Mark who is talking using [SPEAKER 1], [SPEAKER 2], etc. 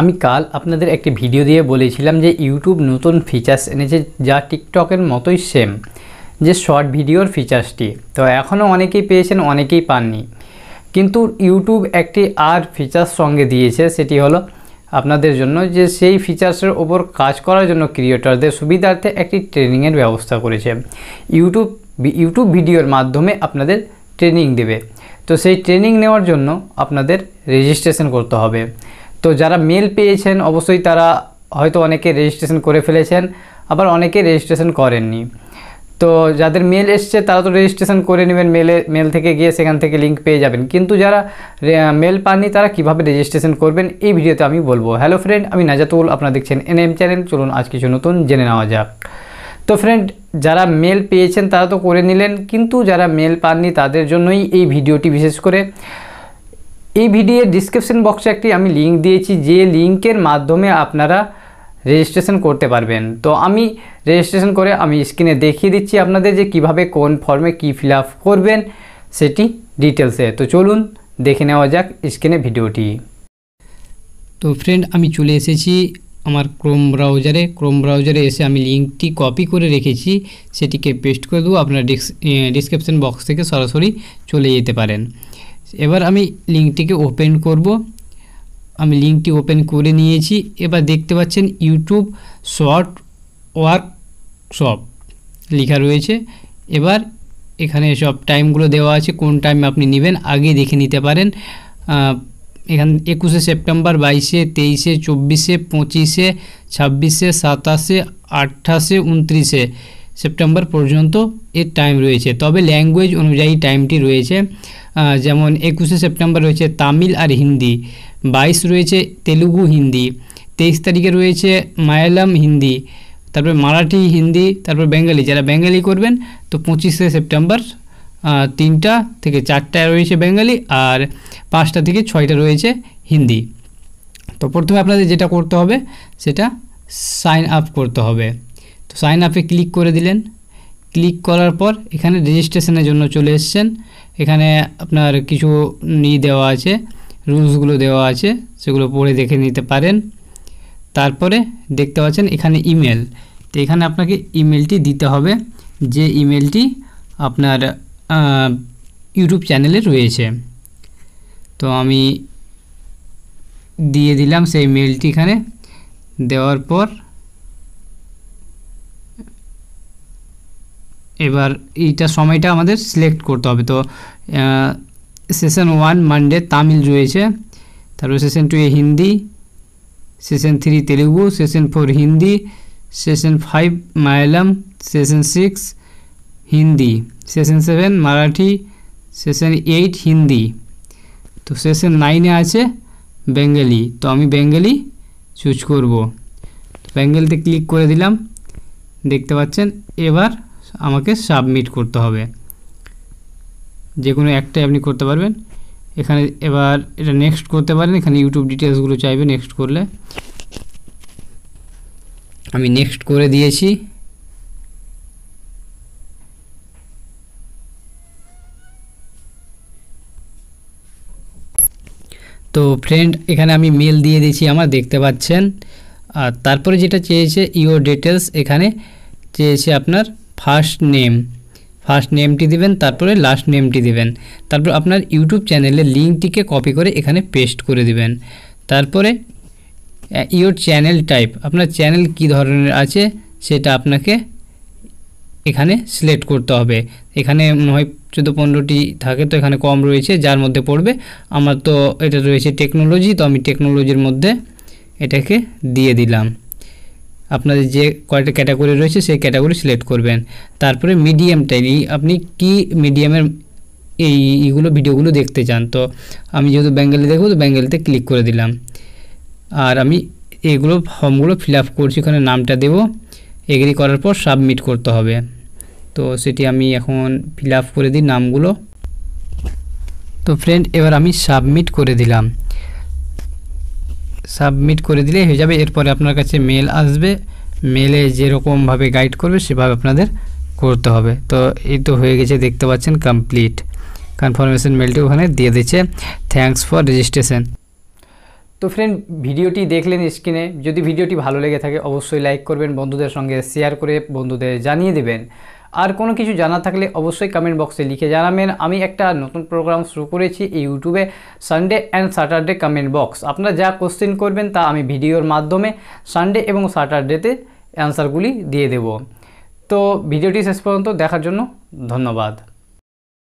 [SPEAKER 1] আমি কাল আপনাদের একটি ভিডিও দিয়ে বলেছিলাম যে ইউটিউব নতুন ফিচার্স এনেছে যা টিকটকের মতোই সেম যে শর্ট ভিডিওর ফিচার্সটি তো এখনও অনেকেই পেয়েছেন অনেকেই পাননি কিন্তু ইউটিউব একটি আর ফিচার্স সঙ্গে দিয়েছে সেটি হলো আপনাদের জন্য যে সেই ফিচার্সের ওপর কাজ করার জন্য ক্রিয়েটরদের সুবিধার্থে একটি ট্রেনিংয়ের ব্যবস্থা করেছে ইউটিউব ইউটিউব ভিডিওর মাধ্যমে আপনাদের ট্রেনিং দেবে তো সেই ট্রেনিং নেওয়ার জন্য আপনাদের রেজিস্ট্রেশন করতে হবে তো যারা মেল পেয়েছেন অবশ্যই তারা হয়তো অনেকে রেজিস্ট্রেশন করে ফেলেছেন আবার অনেকে রেজিস্ট্রেশন করেননি তো যাদের মেল এসছে তারা তো রেজিস্ট্রেশন করে নেবেন মেলে মেল থেকে গিয়ে সেখান থেকে লিঙ্ক পেয়ে যাবেন কিন্তু যারা মেল পাননি তারা কিভাবে রেজিস্ট্রেশন করবেন এই ভিডিওতে আমি বলবো হ্যালো ফ্রেন্ড আমি নাজাতুল আপনারা দেখছেন এন এম চ্যানেল চলুন আজ কিছু নতুন জেনে নেওয়া যাক তো ফ্রেন্ড যারা মেল পেয়েছেন তারা তো করে নিলেন কিন্তু যারা মেল পাননি তাদের জন্যই এই ভিডিওটি বিশেষ করে এই ভিডিওর ডিসক্রিপশন বক্সে একটি আমি লিঙ্ক দিয়েছি যে লিঙ্কের মাধ্যমে আপনারা রেজিস্ট্রেশন করতে পারবেন তো আমি রেজিস্ট্রেশন করে আমি স্ক্রিনে দেখিয়ে দিচ্ছি আপনাদের যে কিভাবে কোন ফর্মে কি ফিল করবেন সেটি ডিটেলসে তো চলুন দেখে নেওয়া যাক স্ক্রিনে ভিডিওটি তো ফ্রেন্ড আমি চলে এসেছি আমার ক্রোম ব্রাউজারে ক্রোম ব্রাউজারে এসে আমি লিঙ্কটি কপি করে রেখেছি সেটিকে পেস্ট করে দেবো আপনার ডিসক্রিপশন বক্স থেকে সরাসরি চলে যেতে পারেন এবার আমি লিঙ্কটিকে ওপেন করব আমি লিঙ্কটি ওপেন করে নিয়েছি এবার দেখতে পাচ্ছেন ইউটিউব শর্ট ওয়ার্কশপ লেখা রয়েছে এবার এখানে সব টাইমগুলো দেওয়া আছে কোন টাইম আপনি নেবেন আগে দেখে নিতে পারেন এখান একুশে সেপ্টেম্বর বাইশে তেইশে চব্বিশে পঁচিশে ছাব্বিশে সাতাশে আঠাশে উনত্রিশে সেপ্টেম্বর পর্যন্ত এর টাইম রয়েছে তবে ল্যাঙ্গুয়েজ অনুযায়ী টাইমটি রয়েছে যেমন একুশে সেপ্টেম্বর রয়েছে তামিল আর হিন্দি বাইশ রয়েছে তেলুগু হিন্দি তেইশ তারিখে রয়েছে মায়ালাম হিন্দি তারপরে মারাঠি হিন্দি তারপর বেঙ্গালি যারা বেঙ্গালি করবেন তো পঁচিশে সেপ্টেম্বর তিনটা থেকে চারটা রয়েছে বেঙ্গালি আর পাঁচটা থেকে ছয়টা রয়েছে হিন্দি তো প্রথমে আপনাদের যেটা করতে হবে সেটা সাইন আপ করতে হবে তো সাইন আপে ক্লিক করে দিলেন ক্লিক করার পর এখানে রেজিস্ট্রেশনের জন্য চলে এসছেন এখানে আপনার কিছু নি দেওয়া আছে রুলসগুলো দেওয়া আছে সেগুলো পড়ে দেখে নিতে পারেন তারপরে দেখতে পাচ্ছেন এখানে ইমেল তো এখানে আপনাকে ইমেলটি দিতে হবে যে ইমেলটি আপনার ইউটিউব চ্যানেলে রয়েছে তো আমি দিয়ে দিলাম সেই মেলটি এখানে দেওয়ার পর এবার এইটা সময়টা আমাদের সিলেক্ট করতে হবে তো সেশন ওয়ান মানডে তামিল রয়েছে তারপর সেশন টু এ Hindi session three Telugu session four Hindi session five Malayalam session six Hindi session seven Marathi session eight Hindi তো সেশন নাইনে আছে বেঙ্গলি তো আমি বেঙ্গলি চুজ করব বেঙ্গলিতে ক্লিক করে দিলাম দেখতে পাচ্ছেন এবার আমাকে সাবমিট করতে হবে যে কোনো একটাই আপনি করতে পারবেন এখানে এবার এটা নেক্সট করতে পারেন এখানে ইউটিউব ডিটেলসগুলো চাইবে নেক্সট করলে আমি নেক্সট করে দিয়েছি তো ফ্রেন্ড এখানে আমি মেল দিয়ে দিয়েছি আমার দেখতে পাচ্ছেন আর তারপরে যেটা চেয়েছে ইউর ডিটেলস এখানে চেয়েছে আপনার ফার্স্ট নেম ফার্স্ট নেমটি দিবেন তারপরে লাস্ট নেমটি দিবেন তারপর আপনার ইউটিউব চ্যানেলের লিঙ্কটিকে কপি করে এখানে পেস্ট করে দিবেন তারপরে ইওর চ্যানেল টাইপ আপনার চ্যানেল কি ধরনের আছে সেটা আপনাকে এখানে সিলেক্ট করতে হবে এখানে মনে হয় চোদ্দো পনেরোটি থাকে তো এখানে কম রয়েছে যার মধ্যে পড়বে আমার তো এটা রয়েছে টেকনোলজি তো আমি টেকনোলজির মধ্যে এটাকে দিয়ে দিলাম আপনাদের যে কয়টা ক্যাটাগরি রয়েছে সেই ক্যাটাগরি সিলেক্ট করবেন তারপরে মিডিয়ামটাই আপনি কি মিডিয়ামের এই এইগুলো ভিডিওগুলো দেখতে চান তো আমি যেহেতু বেঙ্গলি দেখবো তো বেঙ্গলিতে ক্লিক করে দিলাম আর আমি এগুলো ফর্মগুলো ফিল আপ করছি ওখানে নামটা দেব এগ্রি করার পর সাবমিট করতে হবে তো সেটি আমি এখন ফিল আপ করে দিই নামগুলো তো ফ্রেন্ড এবার আমি সাবমিট করে দিলাম সাবমিট করে দিলেই হয়ে যাবে এরপরে আপনার কাছে মেল আসবে মেলে যেরকমভাবে গাইড করবে সেভাবে আপনাদের করতে হবে তো এই তো হয়ে গেছে দেখতে পাচ্ছেন কমপ্লিট কনফার্মেশন মেলটি ওখানে দিয়ে দিচ্ছে থ্যাংকস ফর রেজিস্ট্রেশন তো ফ্রেন্ড ভিডিওটি দেখলেন স্ক্রিনে যদি ভিডিওটি ভালো লেগে থাকে অবশ্যই লাইক করবেন বন্ধুদের সঙ্গে শেয়ার করে বন্ধুদের জানিয়ে দেবেন আর কোনো কিছু জানা থাকলে অবশ্যই কমেন্ট বক্সে লিখে জানাবেন আমি একটা নতুন প্রোগ্রাম শুরু করেছি এই ইউটিউবে Sunday and Saturday comment box আপনারা যা কোশ্চেন করবেন তা আমি ভিডিওর মাধ্যমে সানডে এবং স্যাটারডেতে অ্যান্সারগুলি দিয়ে দেব তো ভিডিওটি শেষ পর্যন্ত দেখার জন্য ধন্যবাদ